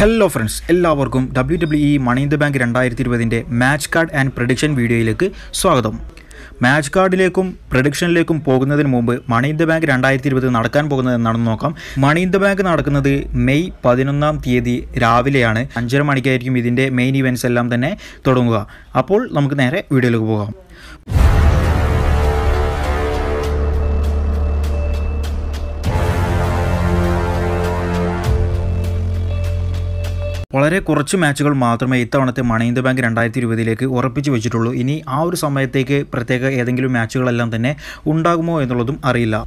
hello friends എല്ലാവർക്കും W W E money the bank രണ്ടായിരത്തി ഇരുപതിൻ്റെ മാച്ച് കാർഡ് ആൻഡ് പ്രഡിക്ഷൻ വീഡിയോയിലേക്ക് സ്വാഗതം മാച്ച് കാർഡിലേക്കും പ്രഡിക്ഷനിലേക്കും പോകുന്നതിന് മുമ്പ് മണി ദ ബാങ്ക് രണ്ടായിരത്തി ഇരുപത് നടക്കാൻ പോകുന്നത് എന്നാണെന്ന് നോക്കാം മണി ദ ബാങ്ക് നടക്കുന്നത് മെയ് പതിനൊന്നാം തീയതി രാവിലെയാണ് അഞ്ചര മണിക്കായിരിക്കും ഇതിൻ്റെ മെയിൻ ഇവൻറ്റ്സ് എല്ലാം തന്നെ തുടങ്ങുക അപ്പോൾ നമുക്ക് നേരെ വീഡിയോയിലേക്ക് പോകാം വളരെ കുറച്ച് മാച്ചുകൾ മാത്രമേ ഇത്തവണത്തെ മണി ഇന്ത്യ ബാങ്ക് രണ്ടായിരത്തി ഇരുപതിലേക്ക് ഉറപ്പിച്ചു വെച്ചിട്ടുള്ളൂ ഇനി ആ ഒരു സമയത്തേക്ക് പ്രത്യേക ഏതെങ്കിലും മാച്ചുകളെല്ലാം തന്നെ ഉണ്ടാകുമോ എന്നുള്ളതും അറിയില്ല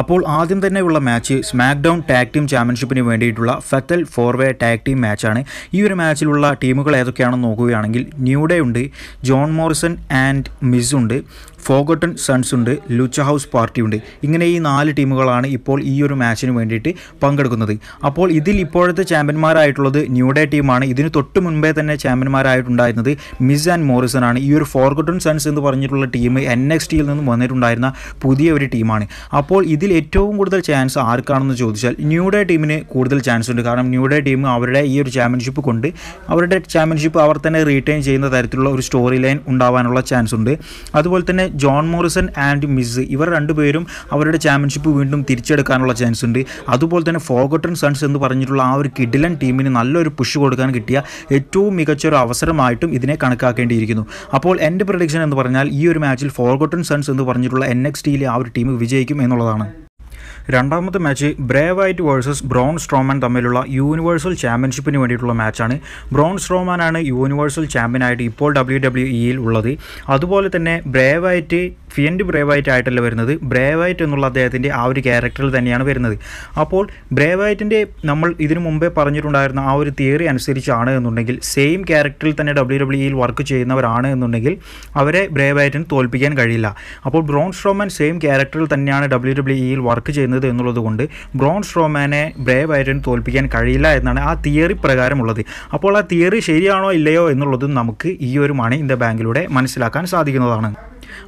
അപ്പോൾ ആദ്യം തന്നെയുള്ള match SmackDown tag team ചാമ്പ്യൻഷിപ്പിന് വേണ്ടിയിട്ടുള്ള ഫെത്തൽ ഫോർവേ ടാഗ് ടീം മാച്ചാണ് ഈ ഒരു മാച്ചിലുള്ള ടീമുകൾ ഏതൊക്കെയാണെന്ന് നോക്കുകയാണെങ്കിൽ ന്യൂഡേ ഉണ്ട് ജോൺ മോറിസൺ ആൻഡ് മിസ് ഉണ്ട് ഫോഗട്ടൺ സൺസ് ഉണ്ട് ലുച്ച ഹൗസ് പാർട്ടിയുണ്ട് ഇങ്ങനെ ഈ നാല് ടീമുകളാണ് ഇപ്പോൾ ഈ ഒരു മാച്ചിന് വേണ്ടിയിട്ട് പങ്കെടുക്കുന്നത് അപ്പോൾ ഇതിൽ ഇപ്പോഴത്തെ ചാമ്പ്യന്മാരായിട്ടുള്ളത് ന്യൂഡേ ടീമാണ് ഇതിന് തൊട്ട് മുൻപേ തന്നെ ചാമ്പ്യന്മാരായിട്ടുണ്ടായിരുന്നത് മിസ് ആൻഡ് മോറിസൺ ആണ് ഈ ഒരു ഫോർഗട്ടൺ സൺസ് എന്ന് പറഞ്ഞിട്ടുള്ള ടീം എൻ എക്സ് ടിയിൽ നിന്നും വന്നിട്ടുണ്ടായിരുന്ന പുതിയ ഒരു ടീമാണ് അപ്പോൾ ഇതിൽ ഏറ്റവും കൂടുതൽ ചാൻസ് ആർക്കാണെന്ന് ചോദിച്ചാൽ ന്യൂഡേ ടീമിന് കൂടുതൽ ചാൻസ് ഉണ്ട് കാരണം ന്യൂഡേ ടീം അവരുടെ ഈ ഒരു ചാമ്പ്യൻഷിപ്പ് കൊണ്ട് അവരുടെ ചാമ്പ്യൻഷിപ്പ് അവർ തന്നെ റീറ്റെയിൻ ചെയ്യുന്ന തരത്തിലുള്ള ഒരു സ്റ്റോറി ലൈൻ ഉണ്ടാവാനുള്ള ചാൻസ് ഉണ്ട് അതുപോലെ തന്നെ ജോൺ മോറിസൺ ആൻഡ് മിസ് ഇവർ രണ്ടുപേരും അവരുടെ ചാമ്പ്യൻഷിപ്പ് വീണ്ടും തിരിച്ചെടുക്കാനുള്ള ചാൻസ് ഉണ്ട് അതുപോലെ തന്നെ ഫോഗട്ടൺ സൺസ് എന്ന് പറഞ്ഞിട്ടുള്ള ആ ഒരു കിഡിലൻ ടീമിന് നല്ലൊരു പുഷ് കൊടുക്കാൻ കിട്ടിയ ഏറ്റവും മികച്ച ഒരു അവസരമായിട്ടും ഇതിനെ കണക്കാക്കേണ്ടിയിരിക്കുന്നു അപ്പോൾ എൻ്റെ പ്രഡിക്ഷൻ എന്ന് പറഞ്ഞാൽ ഈ ഒരു മാച്ചിൽ ഫോർഗോട്ടൺ സൺസ് എന്ന് പറഞ്ഞിട്ടുള്ള എൻ എക്സ് ടിയിലെ ആ ഒരു ടീം വിജയിക്കും എന്നുള്ളതാണ് രണ്ടാമത്തെ match Bray Wyatt versus Braun Strowman തമ്മിലുള്ള യൂണിവേഴ്സൽ ചാമ്പ്യൻഷിപ്പിന് വേണ്ടിയിട്ടുള്ള മാച്ചാണ് ബ്രോൺ സ്ട്രോമാനാണ് യൂണിവേഴ്സൽ ചാമ്പ്യനായിട്ട് ഇപ്പോൾ ഡബ്ല്യു ഡബ്ല്യു ഇയിൽ e ഉള്ളത് അതുപോലെ തന്നെ ബ്രേവൈറ്റ് ഫിയൻഡ് ബ്രേവൈറ്റ് ആയിട്ടല്ല വരുന്നത് ബ്രേവൈറ്റ് എന്നുള്ള അദ്ദേഹത്തിൻ്റെ ആ ഒരു ക്യാരക്ടറിൽ തന്നെയാണ് വരുന്നത് അപ്പോൾ ബ്രേവൈറ്റിൻ്റെ നമ്മൾ ഇതിനു മുമ്പേ പറഞ്ഞിട്ടുണ്ടായിരുന്ന ആ ഒരു തിയറി അനുസരിച്ചാണ് എന്നുണ്ടെങ്കിൽ സെയിം ക്യാരക്ടറിൽ തന്നെ ഡബ്ല്യു ഡബ്ല്യു ഇയിൽ വർക്ക് ചെയ്യുന്നവരാണ് എന്നുണ്ടെങ്കിൽ അവരെ ബ്രേവൈറ്റിന് തോൽപ്പിക്കാൻ കഴിയില്ല അപ്പോൾ ബ്രോൺ സ്ട്രോമാൻ സെയിം ക്യാരക്ടറിൽ തന്നെയാണ് ഡബ്ല്യു ഡബ്ല്യു ഇയിൽ വർക്ക് ചെയ്യുന്നത് ചെയ്യുന്നത് എന്നുള്ളത് കൊണ്ട് ബ്രോൺ സ്ട്രോമാനെ ബ്രേവ് ആയിട്ട് തോൽപ്പിക്കാൻ കഴിയില്ല എന്നാണ് ആ തിയറി പ്രകാരമുള്ളത് അപ്പോൾ ആ തിയറി ശരിയാണോ ഇല്ലയോ എന്നുള്ളതും നമുക്ക് ഈ ഒരു മണി ഇൻ ബാങ്കിലൂടെ മനസ്സിലാക്കാൻ സാധിക്കുന്നതാണ്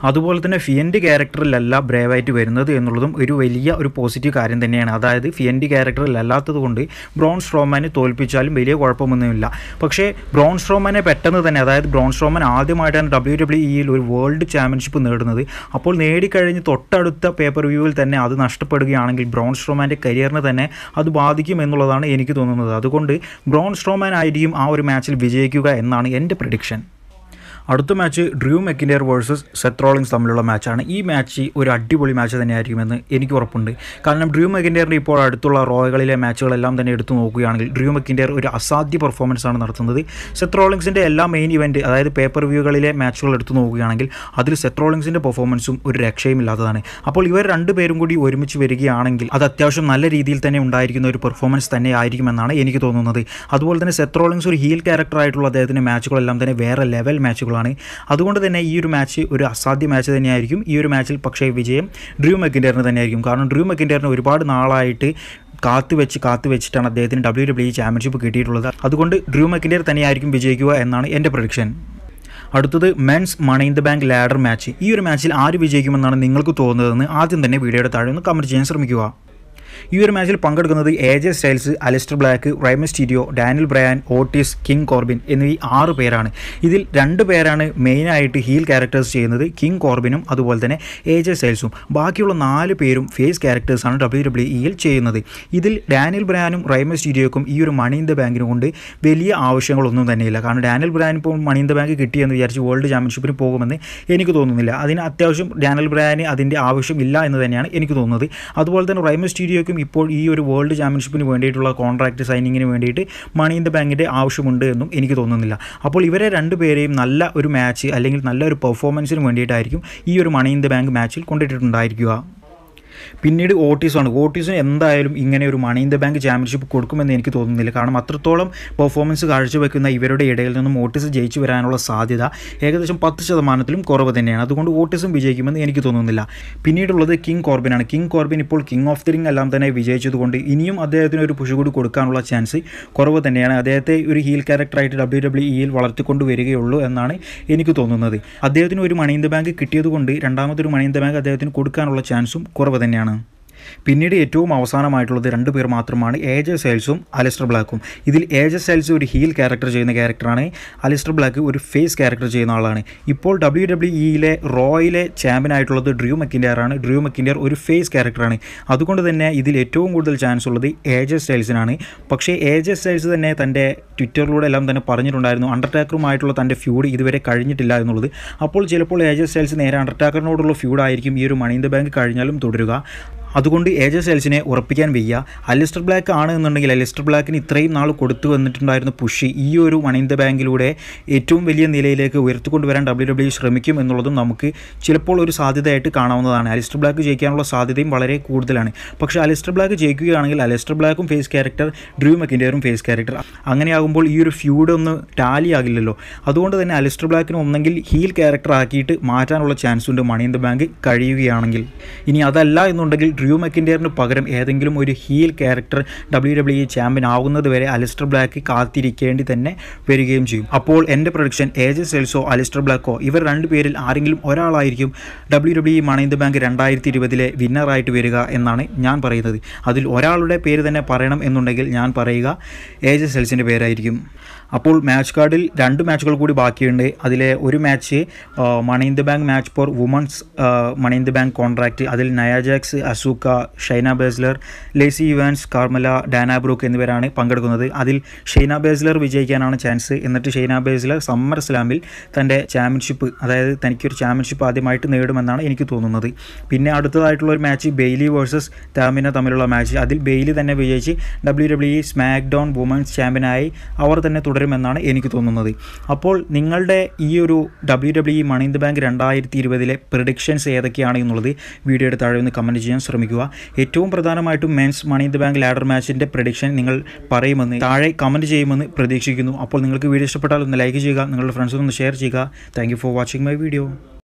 അതുപോലെ തന്നെ ഫിയൻഡ് ക്യാരക്ടറിലല്ല ബ്രേവായിട്ട് വരുന്നത് എന്നുള്ളതും ഒരു വലിയ ഒരു പോസിറ്റീവ് കാര്യം തന്നെയാണ് അതായത് ഫിയൻഡ് ക്യാരക്ടറിലല്ലാത്തത് കൊണ്ട് ബ്രോൺ സ്ട്രോമാനെ തോൽപ്പിച്ചാലും വലിയ കുഴപ്പമൊന്നുമില്ല പക്ഷേ ബ്രോൺ സ്ട്രോമാനെ പെട്ടെന്ന് തന്നെ അതായത് ബ്രോൺ സ്ട്രോമാൻ ആദ്യമായിട്ടാണ് ഡബ്ല്യു ഡബ്ല്യു ഇയിൽ ഒരു വേൾഡ് ചാമ്പ്യൻഷിപ്പ് നേടുന്നത് അപ്പോൾ നേടിക്കഴിഞ്ഞ് തൊട്ടടുത്ത പേപ്പർ വ്യൂവിൽ തന്നെ അത് നഷ്ടപ്പെടുകയാണെങ്കിൽ ബ്രോൺ സ്ട്രോമാൻ്റെ കരിയറിനെ തന്നെ അത് ബാധിക്കും എന്നുള്ളതാണ് എനിക്ക് തോന്നുന്നത് അതുകൊണ്ട് ബ്രോൺ സ്ട്രോമാൻ ആയിരിക്കും ആ ഒരു മാച്ചിൽ വിജയിക്കുക എന്നാണ് എൻ്റെ പ്രഡിക്ഷൻ അടുത്ത match Drew McIntyre versus Seth Rollins തമ്മിലുള്ള മാച്ചാണ് ഈ മാച്ച് ഒരു അടിപൊളി മാച്ച് തന്നെയായിരിക്കുമെന്ന് എനിക്ക് ഉറപ്പുണ്ട് കാരണം ഡ്രൂ മെക്കിൻ്റെയറിൻ്റെ ഇപ്പോൾ അടുത്തുള്ള റോയകളിലെ മാച്ചുകളെല്ലാം തന്നെ എടുത്തു നോക്കുകയാണെങ്കിൽ ഡ്രൂ മെക്കിൻഡയർ ഒരു അസാധ്യ പെർഫോമൻസ് ആണ് നടത്തുന്നത് സെത്രോളിങ്സിൻ്റെ എല്ലാ മെയിൻ ഇവൻറ്റ് അതായത് പേപ്പർ വ്യൂകളിലെ മാച്ചുകൾ എടുത്തു നോക്കുകയാണെങ്കിൽ അതിൽ സെത്രോളിങ്സിൻ്റെ പെർഫോമൻസും ഒരു രക്ഷയും ഇല്ലാത്തതാണ് അപ്പോൾ ഇവർ രണ്ടുപേരും കൂടി ഒരുമിച്ച് വരികയാണെങ്കിൽ അത് അത്യാവശ്യം നല്ല രീതിയിൽ തന്നെ ഉണ്ടായിരിക്കുന്ന ഒരു പെർഫോമൻസ് തന്നെ ആയിരിക്കുമെന്നാണ് എനിക്ക് തോന്നുന്നത് അതുപോലെ തന്നെ സെത്രോളിങ്സ് ഒരു ഹീൽ ക്യാരക്ടറായിട്ടുള്ള അദ്ദേഹത്തിൻ്റെ മാച്ചുകളെല്ലാം തന്നെ വേറെ ലെവൽ മാച്ചുകൾ വരുവാണ് അതുകൊണ്ട് തന്നെ ഈ ഒരു മാച്ച് ഒരു അസാധ്യ മാച്ച് തന്നെയായിരിക്കും ഈ ഒരു മാച്ചിൽ പക്ഷേ വിജയം ഡ്രൂ മെക്കിൻ്റെറിന് തന്നെയായിരിക്കും കാരണം ഡ്രൂ മെക്കിൻ്റെറിന് ഒരുപാട് നാളായിട്ട് കാത്തു വെച്ച് കാത്തു വെച്ചിട്ടാണ് അദ്ദേഹത്തിന് ഡബ്ല്യു ഡബ്ല്യു ചാമ്പ്യൻഷിപ്പ് കിട്ടിയിട്ടുള്ളത് അതുകൊണ്ട് ഡ്രൂ മെക്കിൻഡർ തന്നെയായിരിക്കും വിജയിക്കുക എന്നാണ് എൻ്റെ പ്രൊഡിക്ഷൻ അടുത്തത് men's money in the bank ladder match ഈ ഒരു മാച്ചിൽ ആര് വിജയിക്കുമെന്നാണ് നിങ്ങൾക്ക് തോന്നുന്നതെന്ന് ആദ്യം തന്നെ വീഡിയോയുടെ താഴെ ഒന്ന് കമൻറ്റ് ചെയ്യാൻ ശ്രമിക്കുക ഈ ഒരു മാച്ചിൽ പങ്കെടുക്കുന്നത് A J Styles Aleister Black Mysterio Daniel Bryan Otis King Corbin എന്നീ ആറ് പേരാണ് ഇതിൽ രണ്ട് പേരാണ് മെയിനായിട്ട് ഹീൽ ക്യാരക്ടേഴ്സ് ചെയ്യുന്നത് കിങ് കോർബിനും അതുപോലെ തന്നെ എ ജെ സ്റ്റൈൽസും ബാക്കിയുള്ള നാല് പേരും ഫേസ് ക്യാരക്ടേഴ്സാണ് ഡബ്ല്യു ഡബ്ല്യു ഇയിൽ ചെയ്യുന്നത് ഇതിൽ ഡാനിൽ ബ്രയാനും സ്റ്റീഡിയോക്കും ഈ ഒരു മണി ഇൻ ദ ബാങ്കിനും കൊണ്ട് വലിയ ആവശ്യങ്ങളൊന്നും തന്നെയില്ല കാരണം ഡാനിൽ ബ്രയാൻ ഇപ്പോൾ മണി ഇൻ ദ ബാങ്ക് കിട്ടിയെന്ന് വിചാരിച്ച് വേൾഡ് ചാമ്പ്യൻഷിപ്പിന് പോകുമെന്ന് എനിക്ക് തോന്നുന്നില്ല അതിന് അത്യാവശ്യം ഡാനിൽ ബ്രയാന് അതിൻ്റെ ആവശ്യമില്ല എന്ന് തന്നെയാണ് എനിക്ക് തോന്നുന്നത് അതുപോലെ തന്നെ റൈമ സ്റ്റീരിയോ ഇന്ത്യക്കും ഇപ്പോൾ ഈ ഒരു വേൾഡ് ചാമ്പ്യൻഷിപ്പിന് വേണ്ടിയിട്ടുള്ള കോൺട്രാക്ട് സൈനിങ്ങിന് വേണ്ടിയിട്ട് മണി ഇൻ ദ ബാങ്കിൻ്റെ ആവശ്യമുണ്ട് എന്നും എനിക്ക് തോന്നുന്നില്ല അപ്പോൾ ഇവരെ രണ്ടുപേരെയും നല്ല ഒരു മാച്ച് അല്ലെങ്കിൽ നല്ല ഒരു പെർഫോമൻസിന് വേണ്ടിയിട്ടായിരിക്കും ഈ ഒരു മണി ഇൻ ദ ബാങ്ക് മാച്ചിൽ കൊണ്ടിട്ടിട്ടുണ്ടായിരിക്കുക പിന്നീട് ഓട്ടീസാണ് ഓട്ടീസിന് എന്തായാലും ഇങ്ങനെ ഒരു money in the bank championship കൊടുക്കുമെന്ന് എനിക്ക് തോന്നുന്നില്ല കാരണം അത്രത്തോളം പെർഫോമൻസ് കാഴ്ചവെക്കുന്ന ഇവരുടെ ഇടയിൽ നിന്നും ഓട്ടീസ് ജയിച്ചു വരാനുള്ള സാധ്യത ഏകദേശം പത്ത് ശതമാനത്തിലും കുറവ് തന്നെയാണ് അതുകൊണ്ട് ഓട്ടീസും വിജയിക്കുമെന്ന് എനിക്ക് തോന്നുന്നില്ല പിന്നീടുള്ളത് കിങ് കോർബിനാണ് കിങ് കോർബിൻ ഇപ്പോൾ കിങ് ഓഫ് ദി റിംഗ് എല്ലാം തന്നെ വിജയിച്ചതുകൊണ്ട് ഇനിയും അദ്ദേഹത്തിന് ഒരു പുഷ് കൂടി കൊടുക്കാനുള്ള ചാൻസ് കുറവ് തന്നെയാണ് അദ്ദേഹത്തെ ഒരു ഹീൽ ക്യാരക്ടറായിട്ട് ഡബ്ല്യു ഡബ്ല്യു ഇയിൽ വളർത്തിക്കൊണ്ട് വരികയുള്ളൂ എന്നാണ് എനിക്ക് തോന്നുന്നത് അദ്ദേഹത്തിന് ഒരു മണി ഇൻ ദ ബാങ്ക് കിട്ടിയതുകൊണ്ട് രണ്ടാമതൊരു മണി ഇൻ ദ ബാങ്ക് അദ്ദേഹത്തിന് കൊടുക്കാനുള്ള ചാൻസും കുറവ് തന്നെയാണ് തന്നെയാണ് പിന്നീട് ഏറ്റവും അവസാനമായിട്ടുള്ളത് രണ്ട് പേർ മാത്രമാണ് ഏജ സെയിൽസും അലിസ്റ്റർ ബ്ലാക്കും ഇതിൽ ഏജ സെയിൽസ് ഒരു ഹീൽ ക്യാരക്ടർ ചെയ്യുന്ന ക്യാരക്ടറാണ് അലിസ്റ്റർ ബ്ലാക്ക് ഒരു ഫേസ് ക്യാരക്ടർ ചെയ്യുന്ന ആളാണ് ഇപ്പോൾ ഡബ്ല്യു ഡബ്ല്യു ഇയിലെ റോയിലെ ചാമ്പ്യൻ ആയിട്ടുള്ളത് ഡ്രൂ മക്കിൻ്റെയറാണ് ഡ്രൂ മക്കിൻ്റെയർ ഒരു ഫേസ് ക്യാരക്ടറാണ് അതുകൊണ്ട് തന്നെ ഇതിൽ ഏറ്റവും കൂടുതൽ ചാൻസ് ഉള്ളത് ഏജ സ്റ്റൈൽസിനാണ് പക്ഷേ ഏജ സ്റ്റൈൽസ് തന്നെ തൻ്റെ ട്വിറ്ററിലൂടെ എല്ലാം തന്നെ പറഞ്ഞിട്ടുണ്ടായിരുന്നു അണ്ടർടാക്കറുമായിട്ടുള്ള തൻ്റെ ഫ്യൂഡ് ഇതുവരെ കഴിഞ്ഞിട്ടില്ല എന്നുള്ളത് അപ്പോൾ ചിലപ്പോൾ ഏജ സ്റ്റൈൽസ് നേരെ അണ്ടർടാക്കറിനോടുള്ള ഫ്യൂഡായിരിക്കും ഈ ഒരു മണി ഇൻ ദ ബാങ്ക് കഴിഞ്ഞാലും തുടരുക അതുകൊണ്ട് ഏജ സെൽസിനെ ഉറപ്പിക്കാൻ വയ്യ അലിസ്റ്റർ ബ്ലാക്ക് ആണ് എന്നുണ്ടെങ്കിൽ അലിസ്റ്റർ ബ്ലാക്കിന് ഇത്രയും നാൾ കൊടുത്തു വന്നിട്ടുണ്ടായിരുന്ന പുഷ് ഈ ഒരു മണിന്ത ബാങ്കിലൂടെ ഏറ്റവും വലിയ നിലയിലേക്ക് ഉയർത്തിക്കൊണ്ടുവരാൻ ഡബ്ല്യു ഡബ്ല്യു e ശ്രമിക്കും എന്നുള്ളതും നമുക്ക് ചിലപ്പോൾ ഒരു സാധ്യതയായിട്ട് കാണാവുന്നതാണ് അലിസ്റ്റർ ബ്ലാക്ക് ജയിക്കാനുള്ള സാധ്യതയും വളരെ കൂടുതലാണ് പക്ഷേ അലിസ്റ്റർ ബ്ലാക്ക് ജയിക്കുകയാണെങ്കിൽ അലിസ്റ്റർ ബ്ലാക്കും ഫേസ് ക്യാരക്ടർ ഡ്രൂ മെക്കിൻ്റെയും ഫേസ് ക്യാരക്ടർ അങ്ങനെയാകുമ്പോൾ ഈ ഒരു ഫ്യൂഡ് ഒന്ന് ടാലി ആകില്ലല്ലോ അതുകൊണ്ട് തന്നെ അലിസ്റ്റർ ബ്ലാക്കിന് ഒന്നെങ്കിൽ ഹീൽ ക്യാരക്ടർ ആക്കിയിട്ട് മാറ്റാനുള്ള ചാൻസ് ഉണ്ട് മണി ഇൻ ദ ബാങ്ക് കഴിയുകയാണെങ്കിൽ ഇനി അതല്ല എന്നുണ്ടെങ്കിൽ ഡ്രൂ മെക്കിൻഡെയറിന് പകരം ഏതെങ്കിലും ഒരു heel character W W E champion ആകുന്നത് വരെ അലിസ്റ്റർ ബ്ലാക്ക് കാത്തിരിക്കേണ്ടി തന്നെ വരികയും ചെയ്യും അപ്പോൾ എൻ്റെ പ്രൊഡക്ഷൻ ഏജ് സെൽസോ അലിസ്റ്റർ ബ്ലാക്കോ ഇവർ രണ്ടുപേരിൽ ആരെങ്കിലും ഒരാളായിരിക്കും W W E money bank രണ്ടായിരത്തി ഇരുപതിലെ വിന്നറായിട്ട് വരിക എന്നാണ് ഞാൻ പറയുന്നത് അതിൽ ഒരാളുടെ പേര് തന്നെ പറയണം എന്നുണ്ടെങ്കിൽ ഞാൻ പറയുക ഏജ് സെൽസിൻ്റെ പേരായിരിക്കും അപ്പോൾ മാച്ച് കാർഡിൽ രണ്ട് മാച്ചുകൾ കൂടി ബാക്കിയുണ്ട് അതിലെ ഒരു match money bank match for women's money bank contract അതിൽ Nia Jax Asuka Shayna Baszler Lacey Evans Carmella Dana Brooke എന്നിവരാണ് പങ്കെടുക്കുന്നത് അതിൽ ഷൈന ബേസ്ലർ വിജയിക്കാനാണ് ചാൻസ് എന്നിട്ട് ഷൈന ബേസ്ലർ സമ്മർ സ്ലാമിൽ തൻ്റെ ചാമ്പ്യൻഷിപ്പ് അതായത് തനിക്കൊരു ചാമ്പ്യൻഷിപ്പ് ആദ്യമായിട്ട് നേടുമെന്നാണ് എനിക്ക് തോന്നുന്നത് പിന്നെ അടുത്തതായിട്ടുള്ള ഒരു മാച്ച് ബെയ്ലി വേഴ്സസ് താമിന തമ്മിലുള്ള മാച്ച് അതിൽ ബെയ്ലി തന്നെ വിജയിച്ച് W W E SmackDown women's ചാമ്പ്യനായി അവർ തന്നെ തുടരുമെന്നാണ് എനിക്ക് തോന്നുന്നത് അപ്പോൾ നിങ്ങളുടെ ഈ ഒരു W W E money bank രണ്ടായിരത്തി ഇരുപതിലെ പ്രിഡിക്ഷൻസ് ഏതൊക്കെയാണ് എന്നുള്ളത് വീഡിയോയുടെ താഴെ ഒന്ന് കമൻറ്റ് ചെയ്യാൻ ശ്രമിക്കും ശ്രമിക്കുക ഏറ്റവും പ്രധാനമായിട്ടും men's money in the bank ladder മാച്ചിൻ്റെ പ്രഡിക്ഷൻ നിങ്ങൾ പറയുമെന്ന് താഴെ കമൻറ്റ് ചെയ്യുമെന്ന് പ്രതീക്ഷിക്കുന്നു അപ്പോൾ നിങ്ങൾക്ക് വീഡിയോ ഇഷ്ടപ്പെട്ടാൽ ഒന്ന് ലൈക്ക് ചെയ്യുക നിങ്ങളുടെ ഫ്രണ്ട്സിനൊന്ന് ഷെയർ ചെയ്യുക thank for watching my video